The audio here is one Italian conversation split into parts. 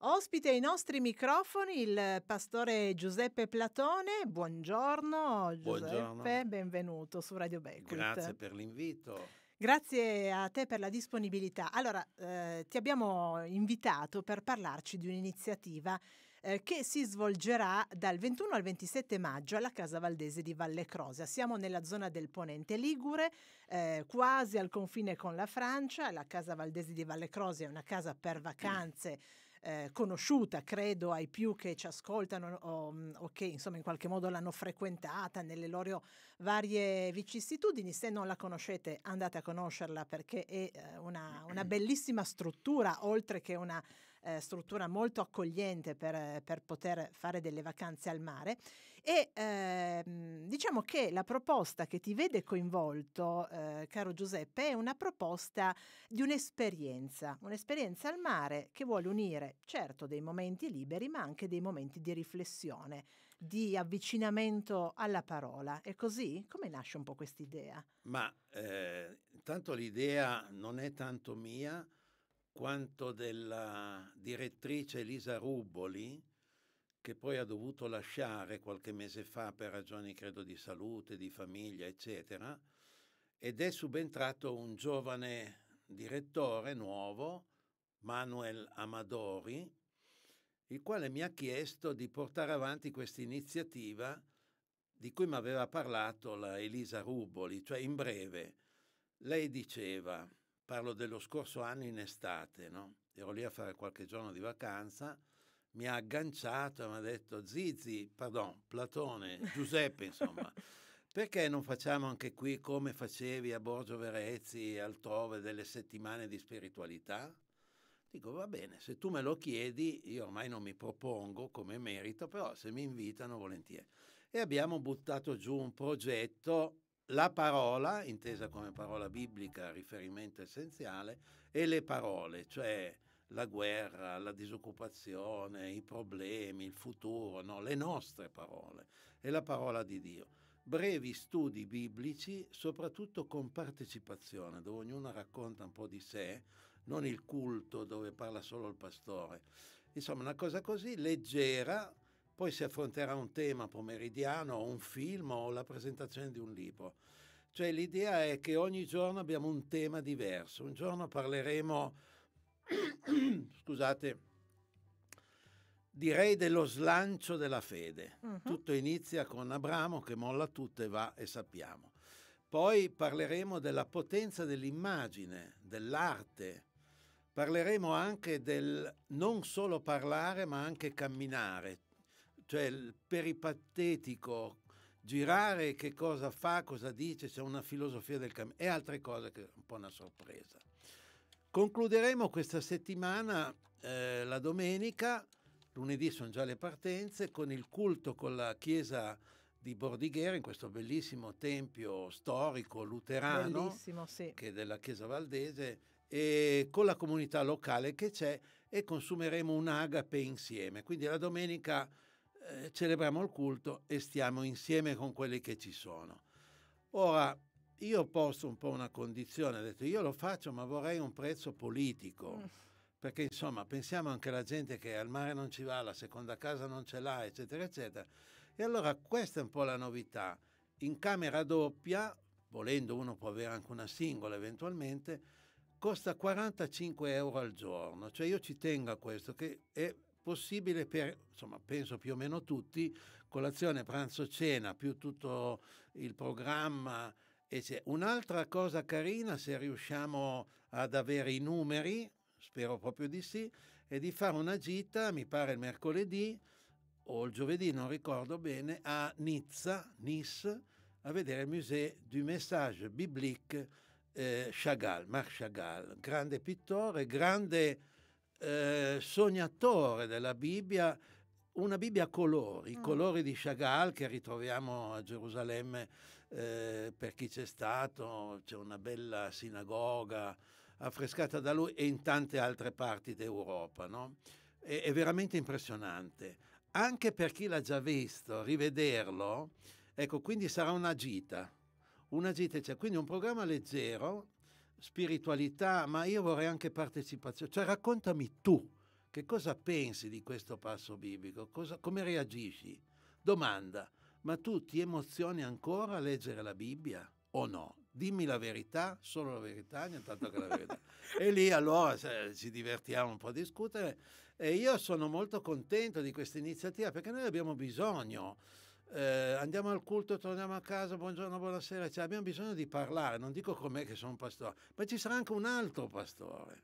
Ospite ai nostri microfoni il eh, pastore Giuseppe Platone. Buongiorno Giuseppe, Buongiorno. benvenuto su Radio Beckwood. Grazie per l'invito. Grazie a te per la disponibilità. Allora, eh, ti abbiamo invitato per parlarci di un'iniziativa eh, che si svolgerà dal 21 al 27 maggio alla Casa Valdese di Valle Crosia. Siamo nella zona del Ponente Ligure, eh, quasi al confine con la Francia. La Casa Valdese di Valle Crosia è una casa per mm. vacanze. Mm eh, conosciuta, credo, ai più che ci ascoltano o, mm, o, che insomma in qualche modo l'hanno frequentata nelle loro varie vicissitudini. Se non la conoscete andate a conoscerla perché è eh, una, una bellissima struttura, oltre che una eh, struttura molto accogliente per, eh, per, poter fare delle vacanze al mare e ehm, diciamo che la proposta che ti vede coinvolto, eh, caro Giuseppe, è una proposta di un'esperienza, un'esperienza al mare che vuole unire certo dei momenti liberi ma anche dei momenti di riflessione, di avvicinamento alla parola. È così? Come nasce un po' quest'idea? Ma eh, intanto l'idea non è tanto mia, quanto della direttrice Elisa Ruboli, che poi ha dovuto lasciare qualche mese fa per ragioni credo di salute, di famiglia, eccetera, ed è subentrato un giovane direttore nuovo, Manuel Amadori, il quale mi ha chiesto di portare avanti questa iniziativa di cui mi aveva parlato la Elisa Ruboli, cioè in breve, lei diceva Parlo dello scorso anno in estate, no? Ero lì a fare qualche giorno di vacanza, mi ha agganciato e mi ha detto Zizi, pardon, Platone, Giuseppe, insomma, perché non facciamo anche qui come facevi a Borgio Verezzi e altrove delle settimane di spiritualità? Dico, va bene, se tu me lo chiedi, io ormai non mi propongo come merito, però se mi invitano volentieri. E abbiamo buttato giù un progetto la parola, intesa come parola biblica, riferimento essenziale, e le parole, cioè la guerra, la disoccupazione, i problemi, il futuro, no? le nostre parole e la parola di Dio. Brevi studi biblici, soprattutto con partecipazione, dove ognuno racconta un po' di sé, non il culto dove parla solo il pastore. Insomma, una cosa così leggera, poi si affronterà un tema pomeridiano, un film o la presentazione di un libro. Cioè l'idea è che ogni giorno abbiamo un tema diverso. Un giorno parleremo, scusate, direi dello slancio della fede. Uh-huh. Tutto inizia con Abramo che molla tutto e va e sappiamo. Poi parleremo della potenza dell'immagine, dell'arte. Parleremo anche del non solo parlare ma anche camminare, cioè il peripatetico girare che cosa fa, cosa dice, c'è una filosofia del cammino e altre cose che è un po' una sorpresa. Concluderemo questa settimana, eh, la domenica, lunedì sono già le partenze, con il culto con la chiesa di Bordighera in questo bellissimo tempio storico luterano sì. che è della chiesa valdese e con la comunità locale che c'è e consumeremo un agape insieme. Quindi la domenica eh, celebriamo il culto e stiamo insieme con quelli che ci sono. Ora, io posto un po' una condizione, ho detto io lo faccio ma vorrei un prezzo politico, mm. perché insomma pensiamo anche alla gente che al mare non ci va, la seconda casa non ce l'ha, eccetera, eccetera. E allora questa è un po' la novità. In camera doppia, volendo uno può avere anche una singola eventualmente, costa 45 euro al giorno, cioè io ci tengo a questo, che è possibile per, insomma, penso più o meno tutti, colazione, pranzo, cena, più tutto il programma. Un'altra cosa carina, se riusciamo ad avere i numeri, spero proprio di sì, è di fare una gita, mi pare il mercoledì o il giovedì, non ricordo bene, a Nizza, Nice, a vedere il Musée du Message Biblique eh, Chagall, Marc Chagall, grande pittore, grande eh, sognatore della Bibbia, una Bibbia a colori, i mm. colori di Chagall che ritroviamo a Gerusalemme eh, per chi c'è stato, c'è una bella sinagoga affrescata da lui e in tante altre parti d'Europa. No? È, è veramente impressionante. Anche per chi l'ha già visto, rivederlo, ecco, quindi sarà una gita, una gita, cioè quindi un programma leggero spiritualità, ma io vorrei anche partecipazione. Cioè raccontami tu che cosa pensi di questo passo biblico, cosa, come reagisci. Domanda, ma tu ti emozioni ancora a leggere la Bibbia o no? Dimmi la verità, solo la verità, nient'altro che la verità. e lì allora se, ci divertiamo un po' a discutere e io sono molto contento di questa iniziativa perché noi abbiamo bisogno eh, andiamo al culto, torniamo a casa, buongiorno, buonasera, cioè, abbiamo bisogno di parlare, non dico con me che sono un pastore, ma ci sarà anche un altro pastore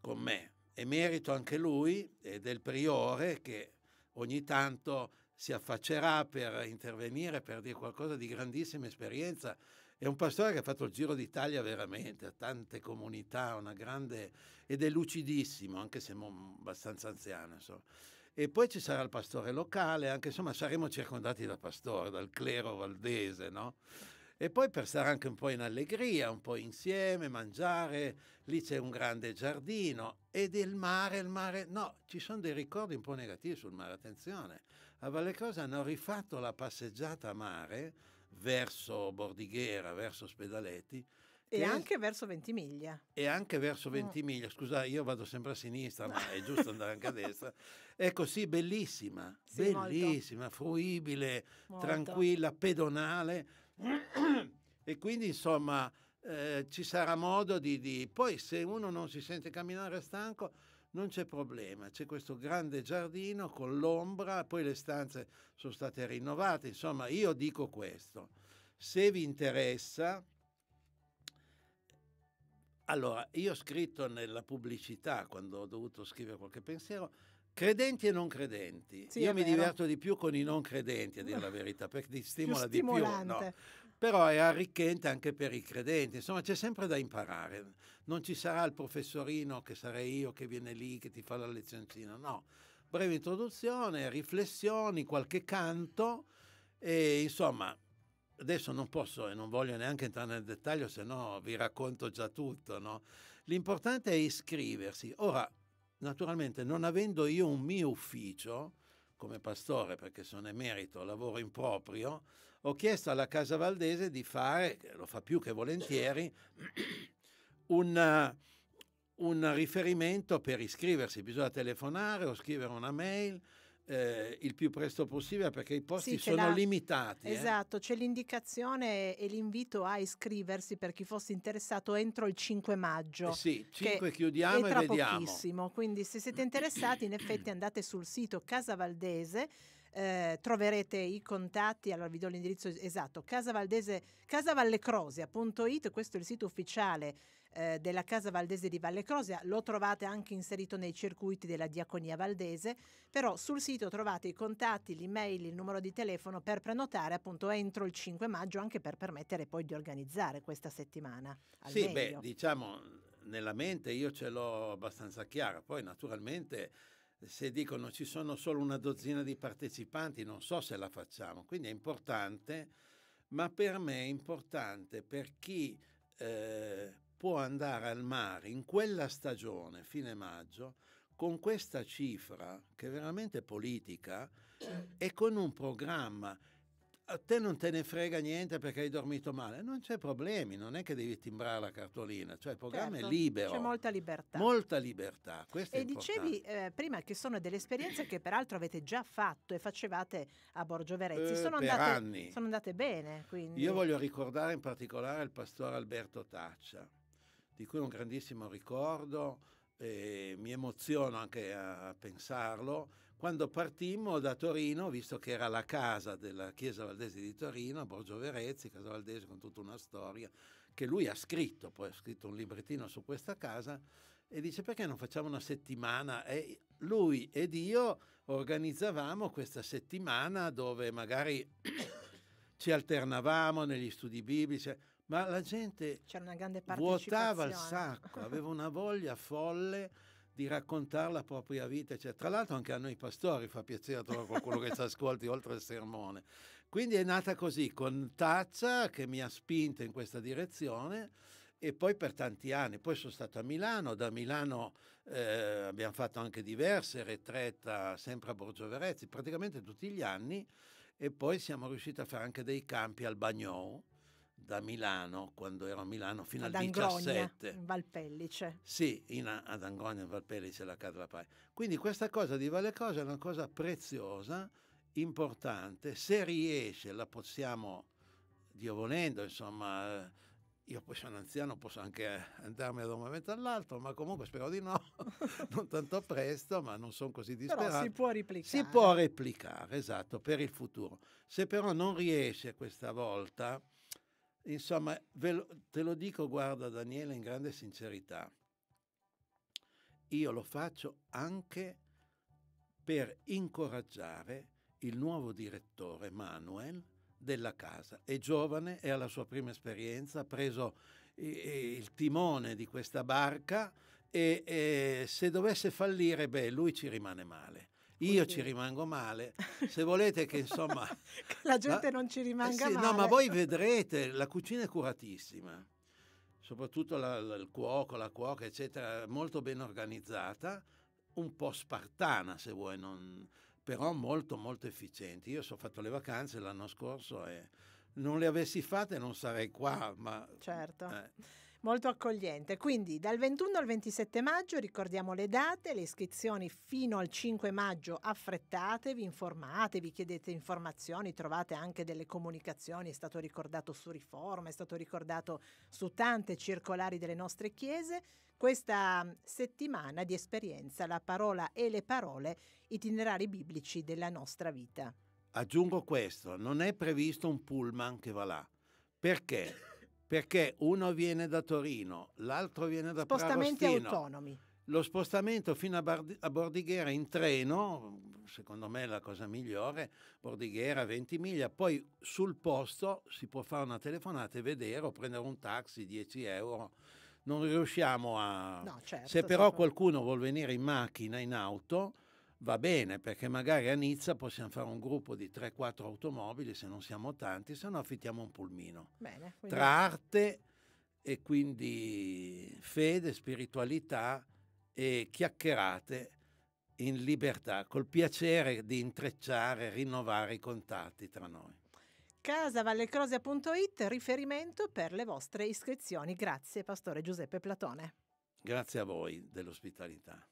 con me, e merito anche lui e del priore che ogni tanto si affaccerà per intervenire, per dire qualcosa di grandissima esperienza. È un pastore che ha fatto il giro d'Italia veramente, ha tante comunità, una grande... ed è lucidissimo, anche se abbastanza anziano. Insomma. E poi ci sarà il pastore locale, anche insomma saremo circondati dal pastore, dal clero valdese, no? E poi per stare anche un po' in allegria, un po' insieme, mangiare, lì c'è un grande giardino ed il mare, il mare, no, ci sono dei ricordi un po' negativi sul mare, attenzione. A Valle Cosa hanno rifatto la passeggiata a mare verso Bordighera, verso Spedaletti, e, e anche verso Ventimiglia. Mm. E anche verso Ventimiglia, scusa, io vado sempre a sinistra, ma è giusto andare anche a destra. Ecco, sì, bellissima, sì, bellissima, molto. fruibile, molto. tranquilla, pedonale. e quindi, insomma, eh, ci sarà modo di, di... Poi se uno non si sente camminare stanco, non c'è problema, c'è questo grande giardino con l'ombra, poi le stanze sono state rinnovate, insomma io dico questo, se vi interessa allora, io ho scritto nella pubblicità, quando ho dovuto scrivere qualche pensiero, Credenti e non credenti. Sì, Io mi vero. diverto di più con i non credenti, a dire la verità, perché ti stimola più di più. No. Però è arricchente anche per i credenti. Insomma, c'è sempre da imparare. Non ci sarà il professorino che sarei io che viene lì, che ti fa la lezioncina. No. Breve introduzione, riflessioni, qualche canto e insomma adesso non posso e non voglio neanche entrare nel dettaglio, se no vi racconto già tutto. No? L'importante è iscriversi. Ora, naturalmente, non avendo io un mio ufficio come pastore, perché sono emerito, lavoro in proprio, ho chiesto alla Casa Valdese di fare, lo fa più che volentieri, un, un riferimento per iscriversi. Bisogna telefonare o scrivere una mail eh, il più presto possibile perché i posti sì, sono la... limitati. Eh. Esatto, eh? c'è l'indicazione e l'invito a iscriversi per chi fosse interessato entro il 5 maggio. Eh sì, 5 chiudiamo e vediamo. Pochissimo. Quindi se siete interessati in effetti andate sul sito Casa Valdese eh, troverete i contatti, allora vi do l'indirizzo esatto, casavallecrosia.it, questo è il sito ufficiale eh, della Casa Valdese di Valle Crosia, lo trovate anche inserito nei circuiti della Diaconia Valdese, però sul sito trovate i contatti, l'email, il numero di telefono per prenotare appunto entro il 5 maggio anche per permettere poi di organizzare questa settimana. sì, meglio. beh, diciamo nella mente io ce l'ho abbastanza chiara, poi naturalmente se dicono ci sono solo una dozzina di partecipanti, non so se la facciamo, quindi è importante, ma per me è importante per chi eh, può andare al mare in quella stagione, fine maggio, con questa cifra che è veramente politica e con un programma. A te non te ne frega niente perché hai dormito male, non c'è problemi, non è che devi timbrare la cartolina, cioè il programma certo, è libero. C'è molta libertà. Molta libertà, questo e dicevi eh, prima che sono delle esperienze che peraltro avete già fatto e facevate a Borgio Verezzi, eh, sono, andate, anni. sono andate bene. Quindi. Io voglio ricordare in particolare il pastore Alberto Taccia di cui un grandissimo ricordo e mi emoziono anche a pensarlo, quando partimmo da Torino, visto che era la casa della Chiesa Valdese di Torino, Borgio Verezzi, Casa Valdese con tutta una storia, che lui ha scritto, poi ha scritto un librettino su questa casa, e dice perché non facciamo una settimana? E lui ed io organizzavamo questa settimana dove magari ci alternavamo negli studi biblici, ma la gente vuotava il sacco, aveva una voglia folle di raccontare la propria vita. Cioè, tra l'altro anche a noi pastori fa piacere trovare qualcuno che ci ascolti oltre il sermone. Quindi è nata così, con Tazza che mi ha spinto in questa direzione e poi per tanti anni. Poi sono stato a Milano, da Milano eh, abbiamo fatto anche diverse retretta sempre a Borgio Verezzi, praticamente tutti gli anni e poi siamo riusciti a fare anche dei campi al Bagnou da Milano, quando ero a Milano, fino ad al Angronia, 17. in Valpellice. Sì, in, ad Angonia, in Valpellice, la Cadlapai. Quindi questa cosa di Valle Cosa è una cosa preziosa, importante. Se riesce, la possiamo, Dio volendo, insomma, eh, io poi sono anziano, posso anche andarmi da un momento all'altro, ma comunque spero di no, non tanto presto, ma non sono così disperato. Però si può replicare. Si può replicare, esatto, per il futuro. Se però non riesce questa volta Insomma, lo, te lo dico, guarda Daniele, in grande sincerità, io lo faccio anche per incoraggiare il nuovo direttore Manuel della casa. È giovane, è alla sua prima esperienza, ha preso il timone di questa barca e, e se dovesse fallire, beh, lui ci rimane male. Io ci rimango male. Se volete che insomma... la gente ma... non ci rimanga eh sì, male. No, ma voi vedrete, la cucina è curatissima, soprattutto la, la, il cuoco, la cuoca, eccetera, molto ben organizzata, un po' spartana se vuoi, non... però molto molto efficiente. Io ho fatto le vacanze l'anno scorso e non le avessi fatte non sarei qua, ma... Certo. Eh molto accogliente. Quindi dal 21 al 27 maggio ricordiamo le date, le iscrizioni fino al 5 maggio affrettatevi, informatevi, chiedete informazioni, trovate anche delle comunicazioni, è stato ricordato su Riforma, è stato ricordato su tante circolari delle nostre chiese. Questa settimana di esperienza, la parola e le parole, itinerari biblici della nostra vita. Aggiungo questo, non è previsto un pullman che va là, perché perché uno viene da Torino, l'altro viene da Spostamenti Pragostino. autonomi. Lo spostamento fino a, Bardi- a, Bordighera in treno, secondo me è la cosa migliore, Bordighera 20 miglia, poi sul posto si può fare una telefonata e vedere o prendere un taxi 10 euro. Non riusciamo a... No, certo, Se però certo. qualcuno vuol venire in macchina, in auto, va bene perché magari a Nizza possiamo fare un gruppo di 3-4 automobili se non siamo tanti, se no affittiamo un pulmino. Bene, quindi... Tra arte e quindi fede, spiritualità e chiacchierate in libertà, col piacere di intrecciare e rinnovare i contatti tra noi. Casavallecrosia.it, riferimento per le vostre iscrizioni. Grazie Pastore Giuseppe Platone. Grazie a voi dell'ospitalità.